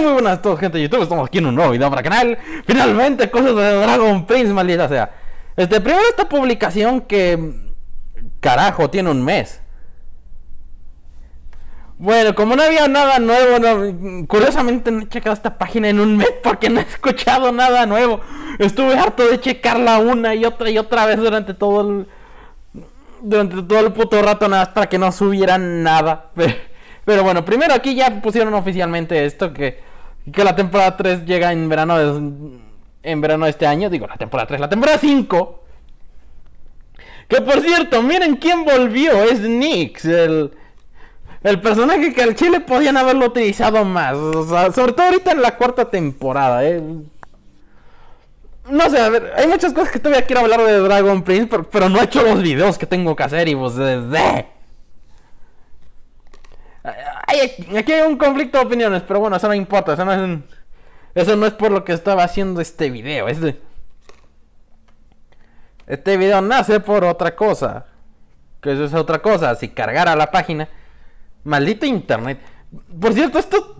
muy buenas a todos, gente de YouTube. Estamos aquí en un nuevo video para canal. Finalmente, cosas de Dragon Prince, maldita sea. Este, primero esta publicación que. Carajo, tiene un mes. Bueno, como no había nada nuevo, curiosamente no he checado esta página en un mes porque no he escuchado nada nuevo. Estuve harto de checarla una y otra y otra vez durante todo el. Durante todo el puto rato, nada, hasta que no subieran nada. pero bueno, primero aquí ya pusieron oficialmente esto que que la temporada 3 llega en verano de, en verano este año, digo, la temporada 3, la temporada 5. Que por cierto, miren quién volvió, es Nix, el, el personaje que al chile podían haberlo utilizado más, o sobre todo ahorita en la cuarta temporada, eh. No sé, a ver, hay muchas cosas que todavía quiero hablar de Dragon Prince, pero, no he hecho los videos que tengo que hacer y pues desde aquí hay un conflicto de opiniones, pero bueno, eso no importa, eso no es, por lo que estaba haciendo este video. Este, este video nace por otra cosa. Que eso es otra cosa. Si cargara la página. Maldito internet. Por cierto, esto.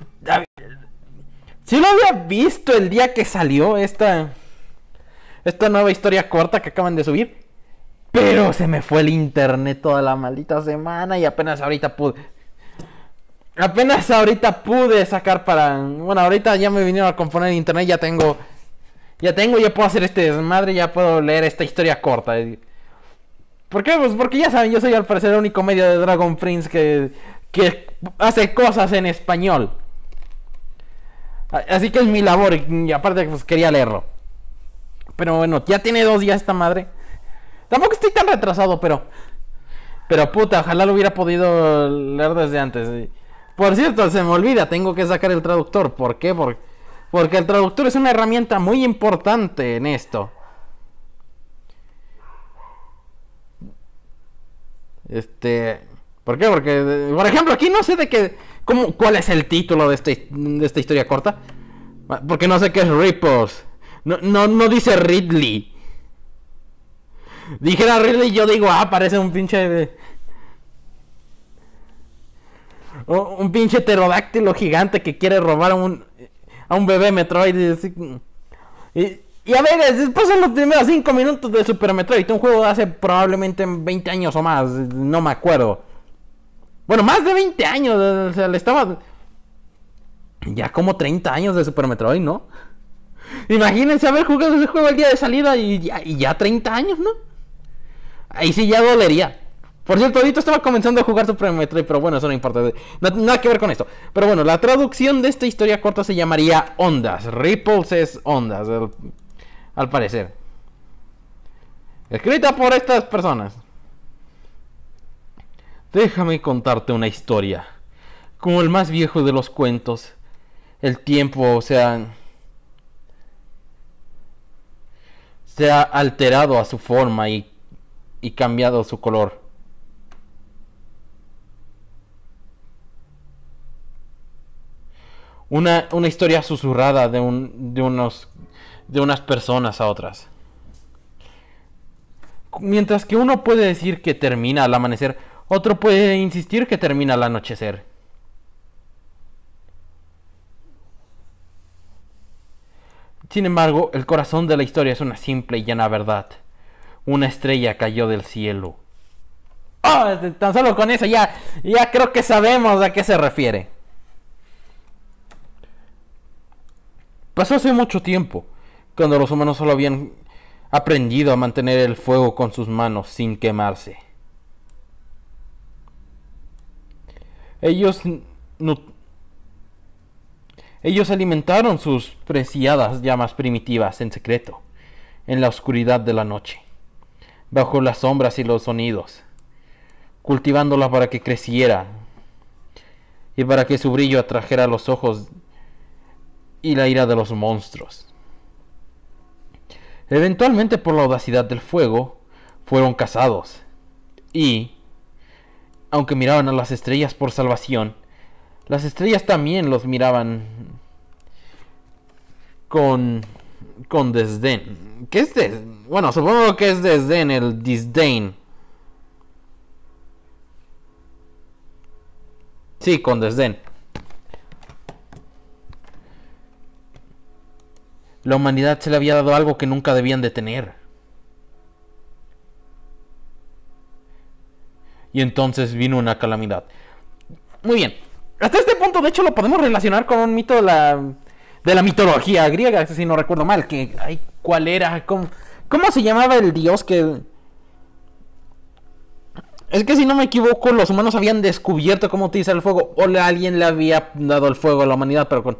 Si lo había visto el día que salió esta. Esta nueva historia corta que acaban de subir. Pero se me fue el internet toda la maldita semana. Y apenas ahorita pude, Apenas ahorita pude sacar para. Bueno, ahorita ya me vinieron a componer en internet, ya tengo. Ya tengo, ya puedo hacer este desmadre, ya puedo leer esta historia corta. ¿Por qué? Pues porque ya saben, yo soy al parecer el único medio de Dragon Prince que, que hace cosas en español. Así que es mi labor y aparte pues quería leerlo. Pero bueno, ya tiene dos días esta madre. Tampoco estoy tan retrasado, pero... Pero puta, ojalá lo hubiera podido leer desde antes. Por cierto, se me olvida, tengo que sacar el traductor. ¿Por qué? Porque, el traductor es una herramienta muy importante en esto. Este. ¿Por qué? Porque, por ejemplo, aquí no sé de qué. Cómo, ¿Cuál es el título de, este, de esta historia corta? Ah, porque no sé qué es Ripples. No, no, no dice Ridley. Dijera Ridley, yo digo, ah, parece un pinche. De un pinche pterodáctilo gigante que quiere robar a un, a un bebé Metroid. Y, y, a ver, después en los primeros 5 minutos de Super Metroid, un juego de hace probablemente 20 años o más, no me acuerdo. Bueno, más de 20 años, o sea, le estaba... Ya como 30 años de Super Metroid, ¿no? Imagínense haber jugado ese juego el día de salida y ya, y ya 30 años, ¿no? Ahí sí ya dolería. Por cierto, ahorita estaba comenzando a jugar Super Metroid, pero bueno, eso no importa. nada que ver con esto. Pero bueno, la traducción de esta historia corta se llamaría Ondas. Ripples es Ondas, al, parecer. Escrita por estas personas. Déjame contarte una historia. Como el más viejo de los cuentos. El tiempo, o sea... Se ha alterado a su forma y, y cambiado su color Una, una historia susurrada de, un, de, unos, de unas personas a otras. Mientras que uno puede decir que termina al amanecer, otro puede insistir que termina al anochecer. Sin embargo, el corazón de la historia es una simple y llana verdad. Una estrella cayó del cielo. ¡Oh! Tan solo con eso ya, ya creo que sabemos a qué se refiere. Pasó hace mucho tiempo, cuando los humanos solo habían aprendido a mantener el fuego con sus manos sin quemarse. Ellos, ellos alimentaron sus preciadas llamas primitivas en secreto, en la oscuridad de la noche, bajo las sombras y los sonidos, cultivándolas para que creciera y para que su brillo atrajera los ojos y la ira de los monstruos. Eventualmente por la audacidad del fuego, fueron cazados. Y, aunque miraban a las estrellas por salvación, las estrellas también los miraban con, con desdén. ¿Qué es desdén? Bueno, supongo que es desdén, el disdain. Sí, con desdén. La humanidad se le había dado algo que nunca debían de tener. Y entonces vino una calamidad. Muy bien. Hasta este punto, de hecho, lo podemos relacionar con un mito de la, de la mitología griega, si no recuerdo mal. Que, ¿Cuál era? ¿Cómo se llamaba el dios que... Es que si no me equivoco, los humanos habían descubierto cómo utilizar el fuego. O alguien le había dado el fuego a la humanidad, pero con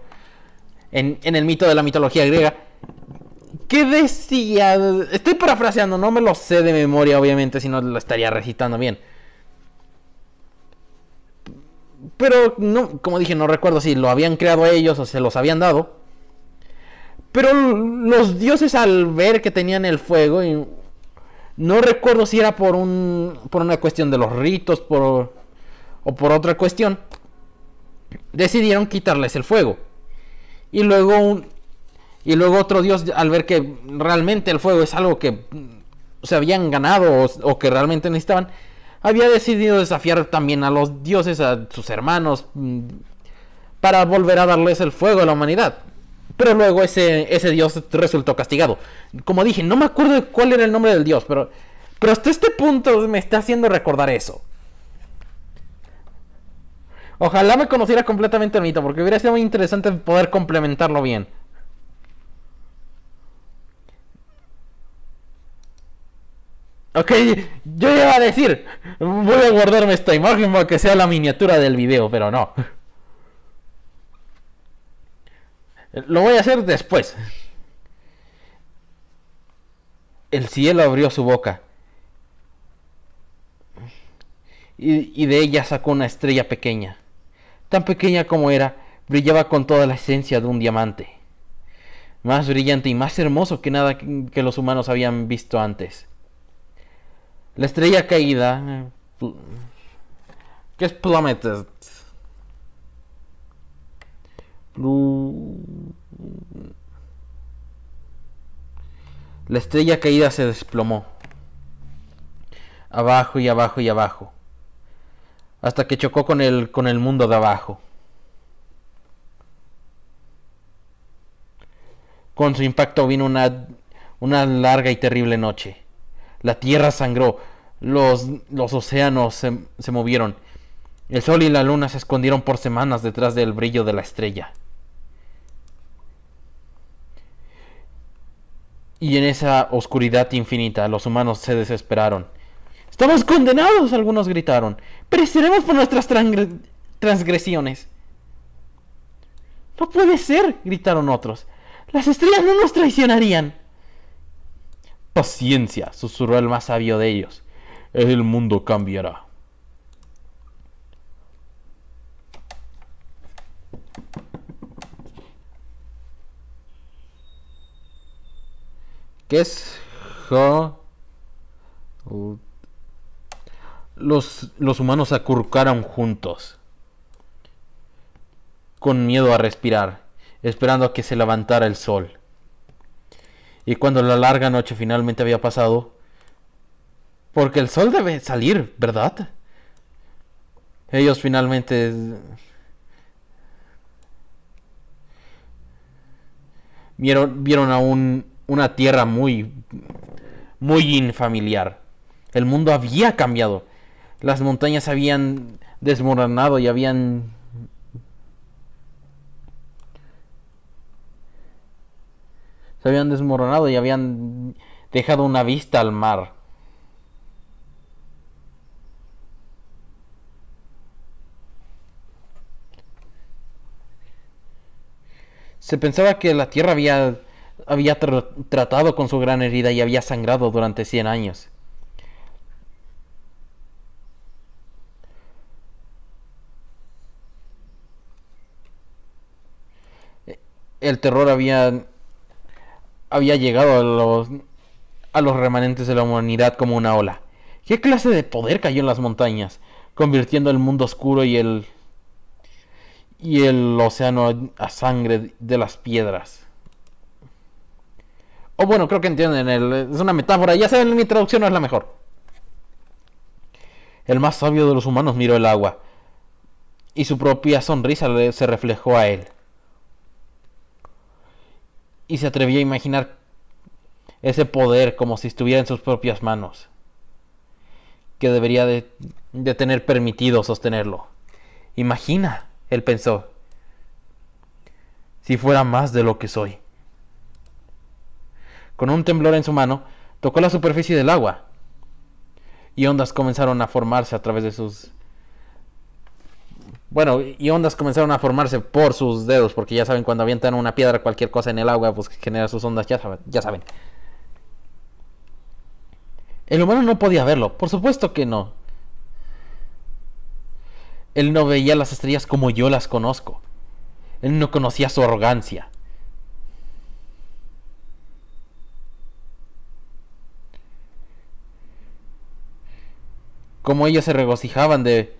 en, el mito de la mitología griega. que decía? Estoy parafraseando, no me lo sé de memoria, obviamente, si no lo estaría recitando bien. Pero, no, como dije, no recuerdo si lo habían creado ellos o se los habían dado. Pero los dioses al ver que tenían el fuego, no recuerdo si era por, un, por una cuestión de los ritos por, o por otra cuestión, decidieron quitarles el fuego. Y luego, y luego otro dios, al ver que realmente el fuego es algo que mm, se habían ganado o, que realmente necesitaban, había decidido desafiar también a los dioses, a sus hermanos, mm, para volver a darles el fuego a la humanidad. Pero luego ese, ese dios resultó castigado. Como dije, no me acuerdo cuál era el nombre del dios, pero, pero hasta este punto me está haciendo recordar eso. Ojalá me conociera completamente mito, porque hubiera sido muy interesante poder complementarlo bien. Ok, yo iba a decir, voy a guardarme esta imagen para que sea la miniatura del video, pero no. Lo voy a hacer después. El cielo abrió su boca. y de ella sacó una estrella pequeña tan pequeña como era, brillaba con toda la esencia de un diamante, más brillante y más hermoso que nada que los humanos habían visto antes. La estrella caída, eh, que es Plummeted, la estrella caída se desplomó. Abajo y abajo y abajo hasta que chocó con el, con el mundo de abajo. Con su impacto vino una, una larga y terrible noche. La tierra sangró, los, los océanos se movieron, el sol y la luna se escondieron por semanas detrás del brillo de la estrella. Y en esa oscuridad infinita los humanos se desesperaron Estamos condenados, algunos gritaron. Pereceremos por nuestras transgresiones. No puede ser, gritaron otros. Las estrellas no nos traicionarían. Paciencia, susurró el más sabio de ellos. El mundo cambiará. ¿Qué es? los, humanos se juntos, con miedo a respirar, esperando a que se levantara el sol. Y cuando la larga noche finalmente había pasado, porque el sol debe salir, ¿verdad? Ellos finalmente... Vieron, vieron a un, una tierra muy... muy infamiliar. El mundo había cambiado las montañas habían desmoronado y habían se habían desmoronado y habían dejado una vista al mar. Se pensaba que la tierra había, había tratado con su gran herida y había sangrado durante 100 años. el terror había, había llegado a los, a los remanentes de la humanidad como una ola. ¿Qué clase de poder cayó en las montañas, convirtiendo el mundo oscuro y el y el océano a sangre de las piedras? O oh, bueno, creo que entienden, es una metáfora, ya saben, mi traducción no es la mejor. El más sabio de los humanos miró el agua, y su propia sonrisa se reflejó a él y se atrevía a imaginar ese poder como si estuviera en sus propias manos, que debería de, de tener permitido sostenerlo. Imagina, él pensó, si fuera más de lo que soy. Con un temblor en su mano, tocó la superficie del agua y ondas comenzaron a formarse a través de sus bueno, y ondas comenzaron a formarse por sus dedos, porque ya saben, cuando avientan una piedra, cualquier cosa en el agua, pues genera sus ondas, ya saben, ya saben. El humano no podía verlo, por supuesto que no. Él no veía las estrellas como yo las conozco. Él no conocía su arrogancia. Como ellos se regocijaban de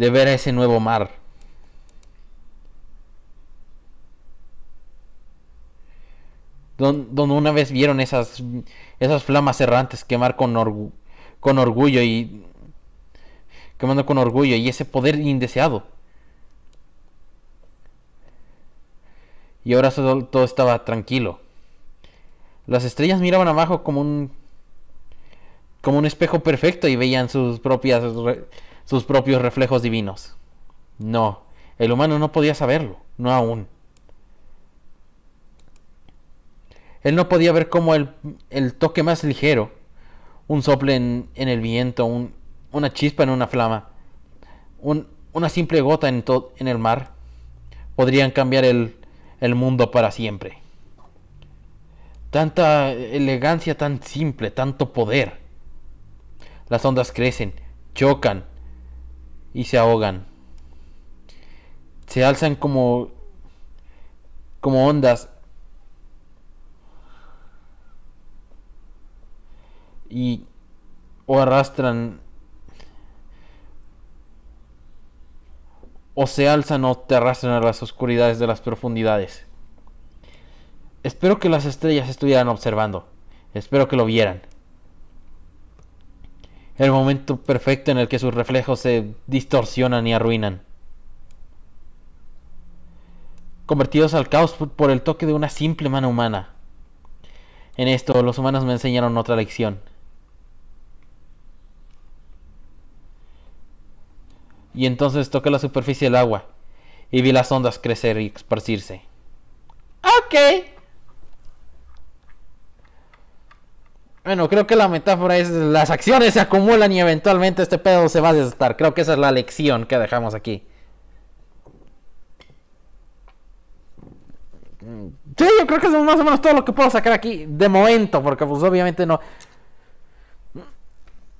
de ver a ese nuevo mar. Donde una vez vieron esas, esas flamas errantes quemar con, con orgullo y. quemando con orgullo y ese poder indeseado. Y ahora todo, estaba tranquilo. Las estrellas miraban abajo como un. como un espejo perfecto y veían sus propias sus propios reflejos divinos. No, el humano no podía saberlo, no aún. Él no podía ver cómo el, toque más ligero, un sople en, el viento, una chispa en una flama, una simple gota en, en, el mar, podrían cambiar el, el mundo para siempre. Tanta elegancia tan simple, tanto poder. Las ondas crecen, chocan, y se ahogan. Se alzan como, como ondas. Y o arrastran o se alzan o te arrastran a las oscuridades de las profundidades. Espero que las estrellas estuvieran observando. Espero que lo vieran el momento perfecto en el que sus reflejos se distorsionan y arruinan. Convertidos al caos por el toque de una simple mano humana. En esto los humanos me enseñaron otra lección. Y entonces toqué la superficie del agua y vi las ondas crecer y esparcirse. Ok. Bueno, creo que la metáfora es las acciones se acumulan y eventualmente este pedo se va a desatar. Creo que esa es la lección que dejamos aquí. Sí, yo creo que es más o menos todo lo que puedo sacar aquí de momento, porque pues obviamente no...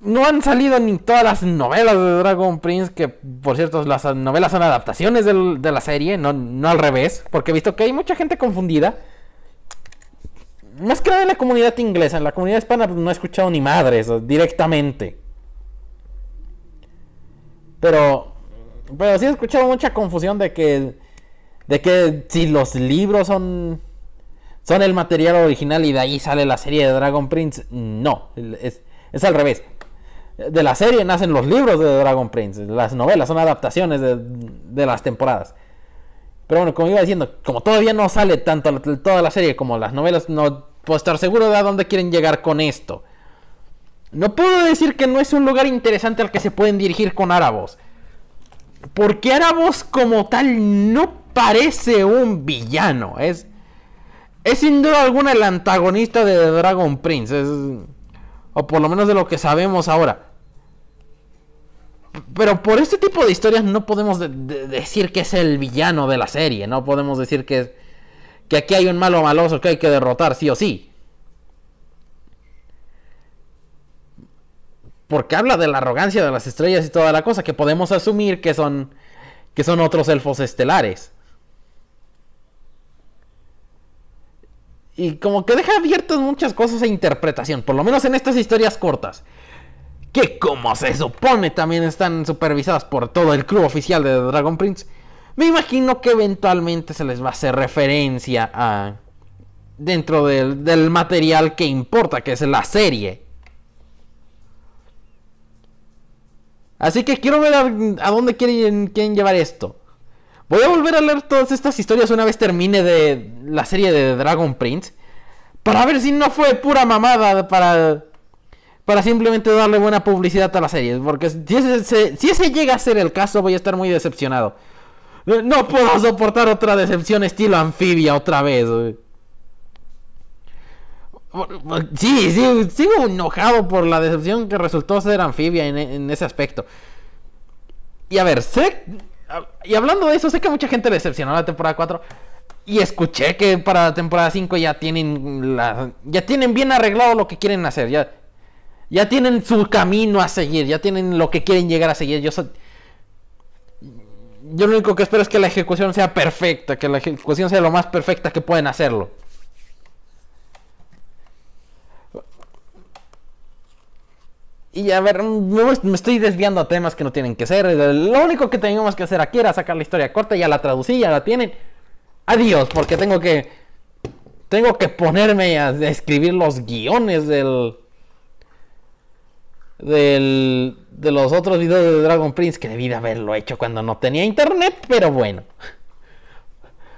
No han salido ni todas las novelas de Dragon Prince, que por cierto las novelas son adaptaciones de la serie, no, no al revés, porque he visto que hay mucha gente confundida más que nada en la comunidad inglesa, en la comunidad hispana pues, no he escuchado ni madres directamente. Pero, pero sí he escuchado mucha confusión de que, de que si los libros son, son el material original y de ahí sale la serie de Dragon Prince, no, es, al revés. De la serie nacen los libros de Dragon Prince, las novelas son adaptaciones de, de las temporadas. Pero bueno, como iba diciendo, como todavía no sale tanto toda la serie como las novelas, no estar seguro de a dónde quieren llegar con esto. No puedo decir que no es un lugar interesante al que se pueden dirigir con Árabos. Porque Árabos como tal no parece un villano. Es, es sin duda alguna el antagonista de Dragon Prince. o por lo menos de lo que sabemos ahora. Pero por este tipo de historias no podemos decir que es el villano de la serie. No podemos decir que es que aquí hay un malo maloso que hay que derrotar sí o sí. Porque habla de la arrogancia de las estrellas y toda la cosa, que podemos asumir que son, que son otros elfos estelares. Y como que deja abiertas muchas cosas a interpretación, por lo menos en estas historias cortas. Que como se supone también están supervisadas por todo el club oficial de Dragon Prince me imagino que eventualmente se les va a hacer referencia a. dentro del, material que importa, que es la serie. Así que quiero ver a, dónde quieren, llevar esto. Voy a volver a leer todas estas historias una vez termine de la serie de Dragon Prince. Para ver si no fue pura mamada para, para simplemente darle buena publicidad a la serie. Porque si si ese llega a ser el caso voy a estar muy decepcionado. No puedo soportar otra decepción estilo anfibia otra vez. Sí, sí, sigo enojado por la decepción que resultó ser anfibia en, ese aspecto. Y a ver, sé... Y hablando de eso, sé que mucha gente decepcionó la temporada 4. Y escuché que para la temporada 5 ya tienen ya tienen bien arreglado lo que quieren hacer. Ya, ya tienen su camino a seguir. Ya tienen lo que quieren llegar a seguir. Yo soy yo lo único que espero es que la ejecución sea perfecta, que la ejecución sea lo más perfecta que pueden hacerlo. Y a ver, me estoy desviando a temas que no tienen que ser. Lo único que teníamos que hacer aquí era sacar la historia corta, ya la traducí, ya la tienen. Adiós, porque tengo que. Tengo que ponerme a escribir los guiones del del, de los otros videos de Dragon Prince que debí haberlo hecho cuando no tenía internet, pero bueno.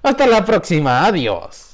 Hasta la próxima, adiós.